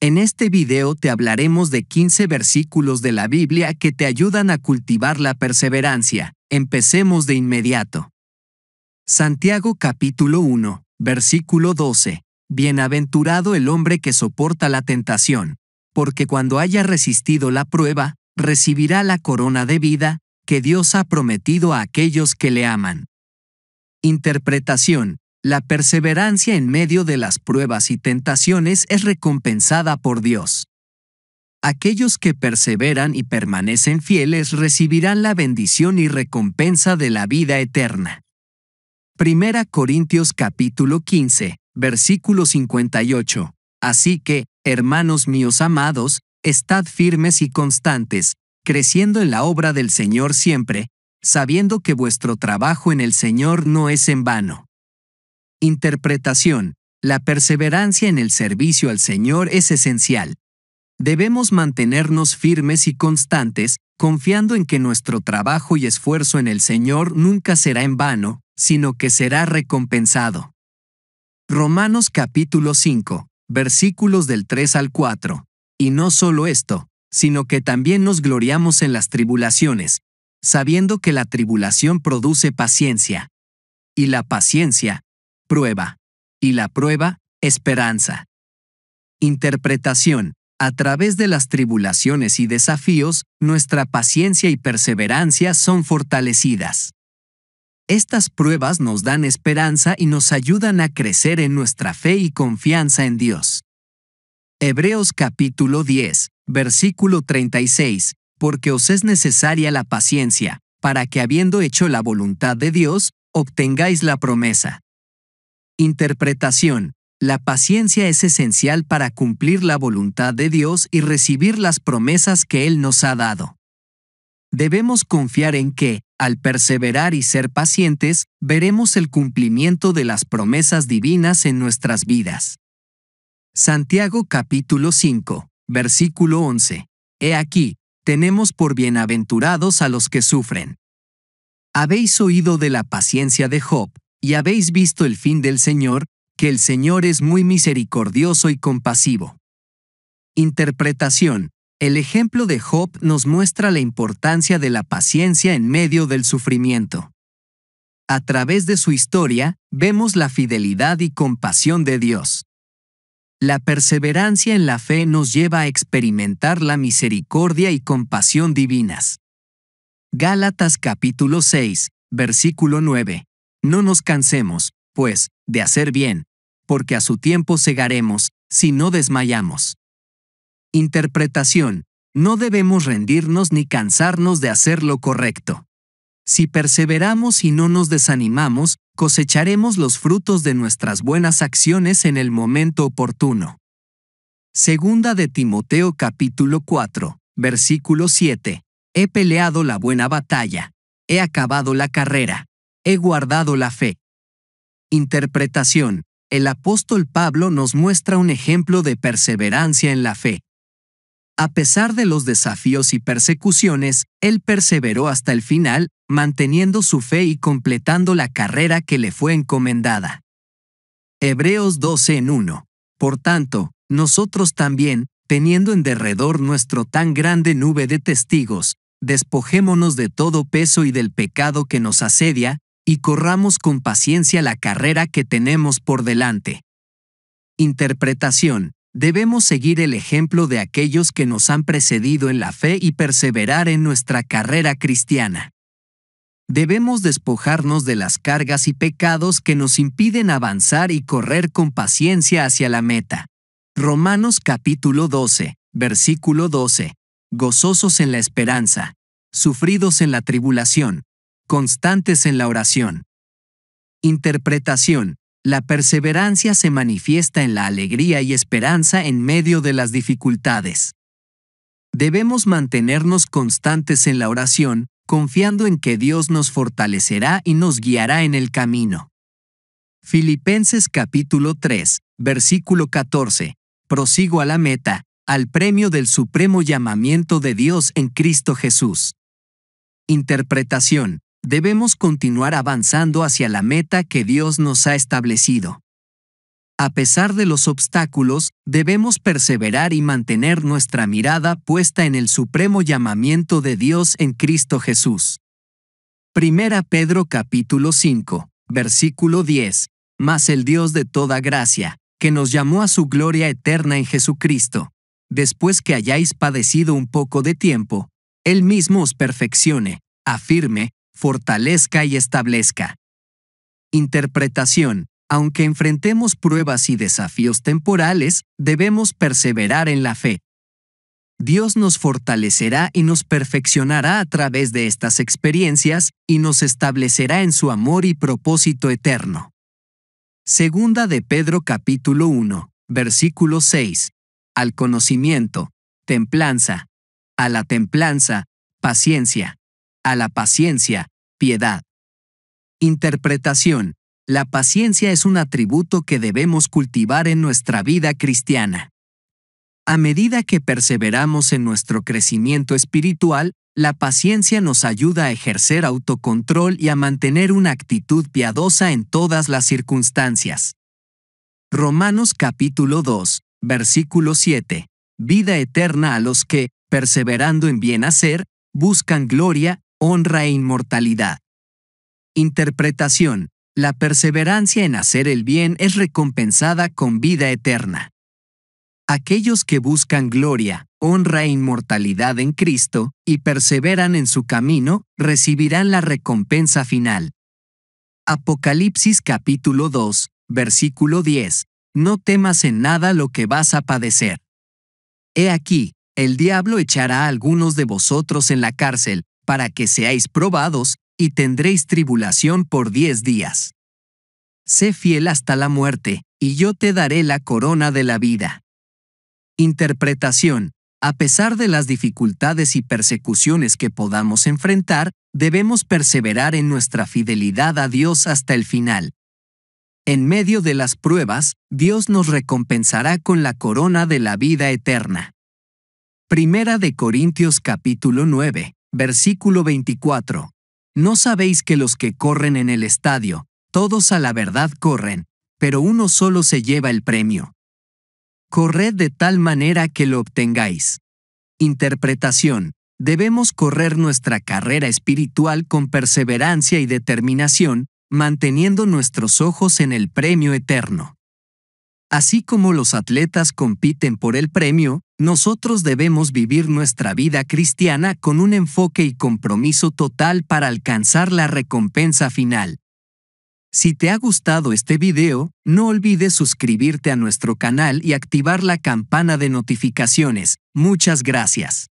En este video te hablaremos de 15 versículos de la Biblia que te ayudan a cultivar la perseverancia. Empecemos de inmediato. Santiago capítulo 1, versículo 12. Bienaventurado el hombre que soporta la tentación, porque cuando haya resistido la prueba, recibirá la corona de vida que Dios ha prometido a aquellos que le aman. Interpretación. La perseverancia en medio de las pruebas y tentaciones es recompensada por Dios. Aquellos que perseveran y permanecen fieles recibirán la bendición y recompensa de la vida eterna. Primera Corintios capítulo 15, versículo 58. Así que, hermanos míos amados, estad firmes y constantes, creciendo en la obra del Señor siempre, sabiendo que vuestro trabajo en el Señor no es en vano. Interpretación. La perseverancia en el servicio al Señor es esencial. Debemos mantenernos firmes y constantes, confiando en que nuestro trabajo y esfuerzo en el Señor nunca será en vano, sino que será recompensado. Romanos capítulo 5, versículos del 3 al 4. Y no solo esto, sino que también nos gloriamos en las tribulaciones, sabiendo que la tribulación produce paciencia. Y la paciencia, prueba. Y la prueba, esperanza. Interpretación. A través de las tribulaciones y desafíos, nuestra paciencia y perseverancia son fortalecidas. Estas pruebas nos dan esperanza y nos ayudan a crecer en nuestra fe y confianza en Dios. Hebreos capítulo 10, versículo 36, porque os es necesaria la paciencia, para que habiendo hecho la voluntad de Dios, obtengáis la promesa. Interpretación. La paciencia es esencial para cumplir la voluntad de Dios y recibir las promesas que Él nos ha dado. Debemos confiar en que, al perseverar y ser pacientes, veremos el cumplimiento de las promesas divinas en nuestras vidas. Santiago capítulo 5, versículo 11. He aquí, tenemos por bienaventurados a los que sufren. Habéis oído de la paciencia de Job, y habéis visto el fin del Señor, que el Señor es muy misericordioso y compasivo. Interpretación. El ejemplo de Job nos muestra la importancia de la paciencia en medio del sufrimiento. A través de su historia, vemos la fidelidad y compasión de Dios. La perseverancia en la fe nos lleva a experimentar la misericordia y compasión divinas. Gálatas capítulo 6, versículo 9. No nos cansemos, pues, de hacer bien, porque a su tiempo cegaremos, si no desmayamos. Interpretación. No debemos rendirnos ni cansarnos de hacer lo correcto. Si perseveramos y no nos desanimamos, cosecharemos los frutos de nuestras buenas acciones en el momento oportuno. Segunda de Timoteo capítulo 4, versículo 7. He peleado la buena batalla. He acabado la carrera he guardado la fe. Interpretación. El apóstol Pablo nos muestra un ejemplo de perseverancia en la fe. A pesar de los desafíos y persecuciones, él perseveró hasta el final, manteniendo su fe y completando la carrera que le fue encomendada. Hebreos 12 en 1. Por tanto, nosotros también, teniendo en derredor nuestro tan grande nube de testigos, despojémonos de todo peso y del pecado que nos asedia, y corramos con paciencia la carrera que tenemos por delante. Interpretación. Debemos seguir el ejemplo de aquellos que nos han precedido en la fe y perseverar en nuestra carrera cristiana. Debemos despojarnos de las cargas y pecados que nos impiden avanzar y correr con paciencia hacia la meta. Romanos capítulo 12, versículo 12. Gozosos en la esperanza, sufridos en la tribulación, Constantes en la oración. Interpretación. La perseverancia se manifiesta en la alegría y esperanza en medio de las dificultades. Debemos mantenernos constantes en la oración, confiando en que Dios nos fortalecerá y nos guiará en el camino. Filipenses capítulo 3, versículo 14. Prosigo a la meta, al premio del supremo llamamiento de Dios en Cristo Jesús. Interpretación debemos continuar avanzando hacia la meta que Dios nos ha establecido. A pesar de los obstáculos, debemos perseverar y mantener nuestra mirada puesta en el supremo llamamiento de Dios en Cristo Jesús. 1 Pedro capítulo 5, versículo 10. Mas el Dios de toda gracia, que nos llamó a su gloria eterna en Jesucristo, después que hayáis padecido un poco de tiempo, Él mismo os perfeccione, afirme, fortalezca y establezca. Interpretación. Aunque enfrentemos pruebas y desafíos temporales, debemos perseverar en la fe. Dios nos fortalecerá y nos perfeccionará a través de estas experiencias y nos establecerá en su amor y propósito eterno. Segunda de Pedro capítulo 1, versículo 6. Al conocimiento, templanza. A la templanza, paciencia a la paciencia, piedad. Interpretación. La paciencia es un atributo que debemos cultivar en nuestra vida cristiana. A medida que perseveramos en nuestro crecimiento espiritual, la paciencia nos ayuda a ejercer autocontrol y a mantener una actitud piadosa en todas las circunstancias. Romanos capítulo 2, versículo 7. Vida eterna a los que, perseverando en bien hacer, buscan gloria, honra e inmortalidad. Interpretación. La perseverancia en hacer el bien es recompensada con vida eterna. Aquellos que buscan gloria, honra e inmortalidad en Cristo, y perseveran en su camino, recibirán la recompensa final. Apocalipsis capítulo 2, versículo 10. No temas en nada lo que vas a padecer. He aquí, el diablo echará a algunos de vosotros en la cárcel, para que seáis probados, y tendréis tribulación por diez días. Sé fiel hasta la muerte, y yo te daré la corona de la vida. Interpretación. A pesar de las dificultades y persecuciones que podamos enfrentar, debemos perseverar en nuestra fidelidad a Dios hasta el final. En medio de las pruebas, Dios nos recompensará con la corona de la vida eterna. Primera de Corintios capítulo 9, Versículo 24. ¿No sabéis que los que corren en el estadio, todos a la verdad corren, pero uno solo se lleva el premio? Corred de tal manera que lo obtengáis. Interpretación. Debemos correr nuestra carrera espiritual con perseverancia y determinación, manteniendo nuestros ojos en el premio eterno. Así como los atletas compiten por el premio, nosotros debemos vivir nuestra vida cristiana con un enfoque y compromiso total para alcanzar la recompensa final. Si te ha gustado este video, no olvides suscribirte a nuestro canal y activar la campana de notificaciones. Muchas gracias.